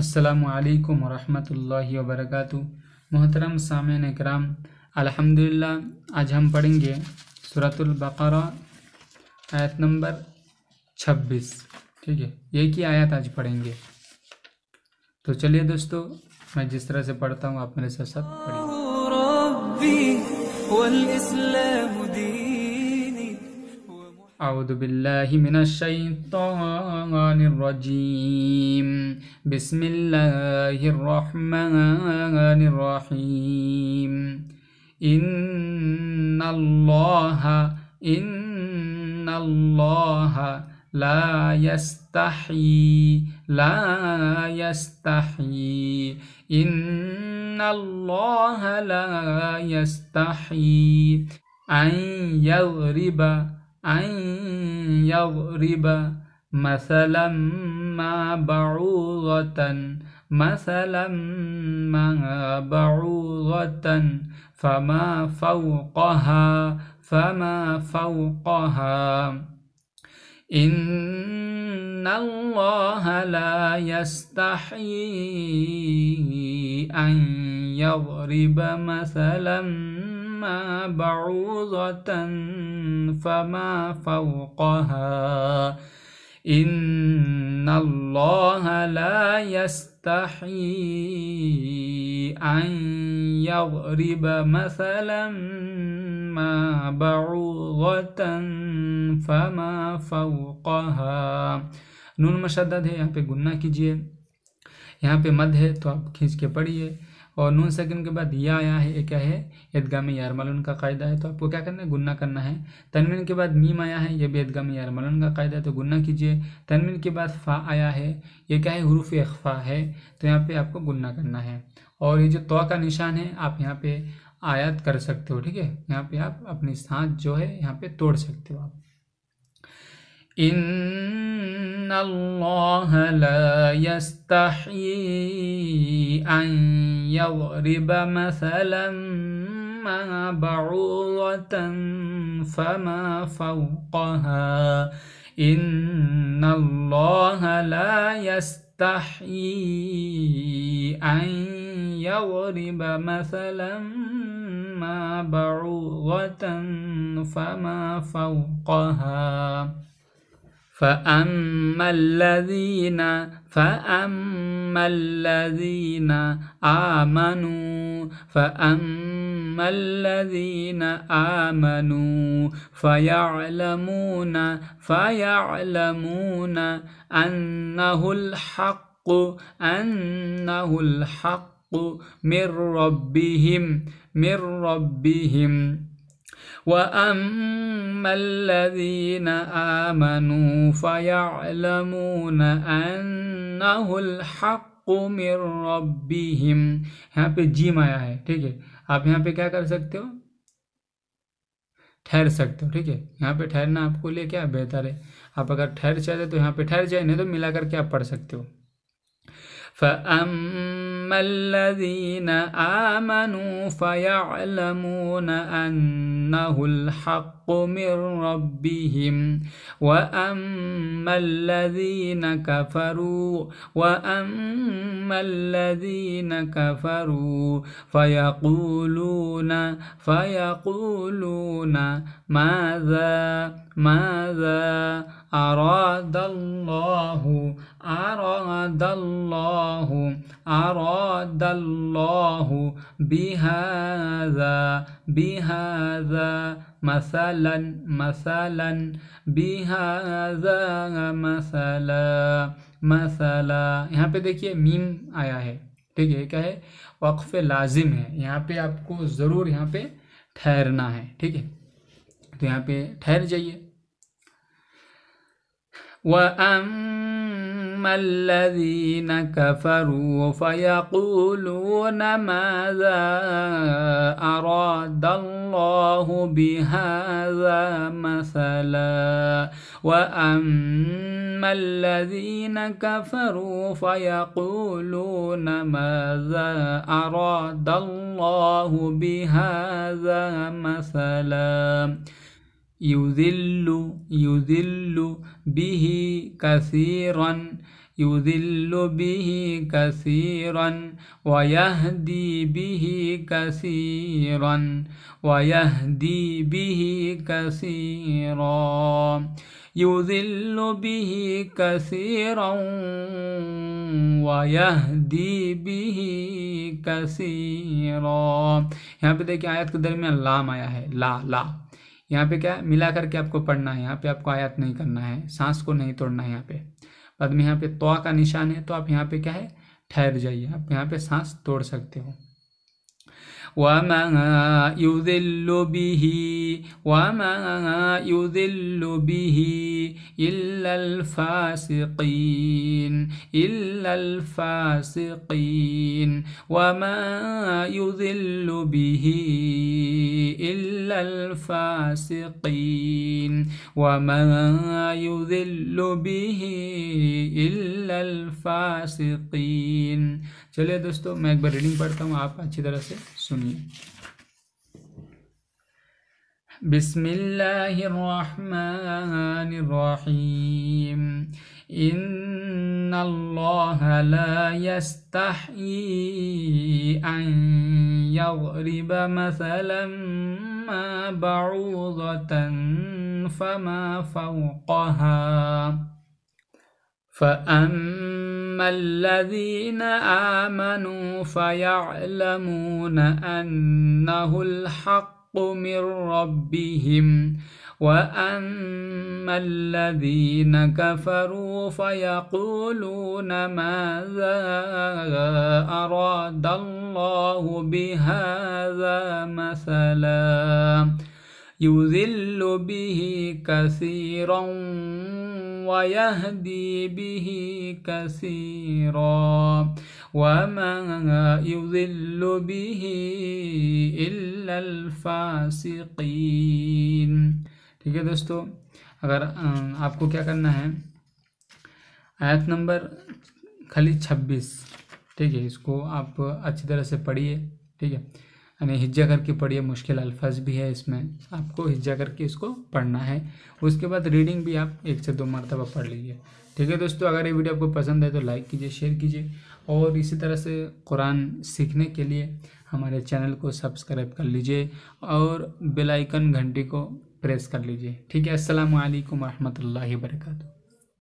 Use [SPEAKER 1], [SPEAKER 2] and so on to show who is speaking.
[SPEAKER 1] असलकम वरहमतुल्लाहि वबरकatuh मोहतरम सामिन कराम अल्हम्दुलिल्लाह आज हम पढ़ेंगे सूरतुल बकरा आयत नंबर 26 ठीक है यही की आयत आज पढ़ेंगे तो चलिए दोस्तों मैं जिस तरह से पढ़ता हूँ आप मेरे साथ साथ पढ़िए أعوذ بالله من الشيطان الرجيم بسم الله الرحمن الرحيم إن الله إن الله لا يستحي لا يستحي إن الله لا يستحي أن يضرب أن يضرب مثلا ما بعوضة مثلا ما بعوضة فما فوقها فما فوقها إن الله لا يستحيي أن يضرب مثلا أما بعوضة فما فوقها إن الله لا يستحي أن يضرب مثلا ما بعوضة فما فوقها نون مشدد है यहाँ पे गुन्ना कीजिए यहाँ पे مد है تو आप खींच के और नून सकिन के बाद या आया है ये क्या है ईदगामी यारमलन का कायदा है तो आपको क्या करना है गुन्ना करना है तनमिन के बाद मीम आया है ये भी ईदगामी यारमलन का कायदा है तो गुन्ना कीजिए तनमिन के बाद फ़ा आया है ये क्या है हरूफ अखफा है तो यहाँ पर आपको गुन्ना करना है और ये जो तो का निशान है आप यहाँ पर आयात कर सकते हो ठीक है यहाँ पर आप अपनी साँस जो है यहाँ पर तोड़ सकते हो आप इन إن الله لا يستحي أن يضرب مثلا ما بعوضة فما فوقها إن الله لا يستحيي أن يضرب مثلا ما بعوضة فما فوقها فأما الذين فأما الذين آمنوا فأما الذين آمنوا فيعلمون فيعلمون أنه الحق أنه الحق من ربهم من ربهم واما الذين امنوا فيعلمون انه الحق من ربهم यहाँ पे जिम आया है ठीक है आप यहाँ पे क्या कर सकते हो ठहर सकते हो ठीक है यहाँ पे ठहरना आपको लिए क्या बेहतर है आप अगर ठहर चाहते तो यहाँ पे ठहर जाए नहीं तो मिला करके आप पढ़ सकते हो فَأَمَّا الَّذِينَ آمَنُوا فَيَعْلَمُونَ أن أنه الحق من ربهم وأما الذين كفروا وأما الذين كفروا فيقولون فيقولون ماذا ماذا أراد الله أراد الله أراد الله بهذا بهذا هذا مثلا مثلا بهذا مثلا مثلا यहाँ पे देखिए मीम आया है ठीक है क्या है वक्फ लाजिम है यहाँ पे आपको ज़रूर यहाँ पे ठहरना है ठीक है तो यहाँ पे ठहर जाइए واما الذين كفروا فيقولون ماذا اراد الله بهذا مثلا واما الذين كفروا فيقولون ماذا اراد الله بهذا مثلا युदिल्लु बिही बिहि कसीरन युदिल्लु बिहि कसीरन वयहदी बिहि कसीरन वयहदी बिहि कसीरा युदिल्ल बिः कसीरा वयहदी बिहि कसीरा यहाँ पे देखिए आयत के दरमियान लाम आया है ला ला यहाँ पे क्या है मिला करके आपको पढ़ना है यहाँ पे आपको आयात नहीं करना है सांस को नहीं तोड़ना है यहाँ पे बाद में यहाँ पे तो का निशान है तो आप यहाँ पे क्या है ठहर जाइए आप यहाँ पे सांस तोड़ सकते हो وما يذل به وما يذل به إلا إلا الفاسقين وما يذل به إلا الفاسقين चलिए दोस्तों मैं एक बार रीडिंग पढ़ता हूँ आप अच्छी तरह से सुनिए بسم الله الرحمن الرحيم إن الله لا يستحيي أن يضرب مثلا بعوضة فما فوقها فأما الذين آمنوا فيعلمون أنه الحق من ربهم وأما الذين كفروا فيقولون ماذا أراد الله بهذا مثلا يذل به كثيرا ويهدي به كثيرا وما يذل به إلا الفاسقين ठीक है दोस्तों अगर आपको क्या करना है आयत नंबर खाली छब्बीस ठीक है इसको आप अच्छी तरह से पढ़िए ठीक है यानी हिज्जा करके पढ़िए मुश्किल अल्फाज भी है इसमें आपको हिज्जा करके इसको पढ़ना है उसके बाद रीडिंग भी आप एक से दो मरतबा पढ़ लीजिए ठीक है दोस्तों अगर ये वीडियो आपको पसंद है तो लाइक कीजिए शेयर कीजिए और इसी तरह से कुरान सीखने के लिए हमारे चैनल को सब्सक्राइब कर लीजिए और बेलाइकन घंटी को प्रेस कर लीजिए ठीक है असलकम वरहमल वर्का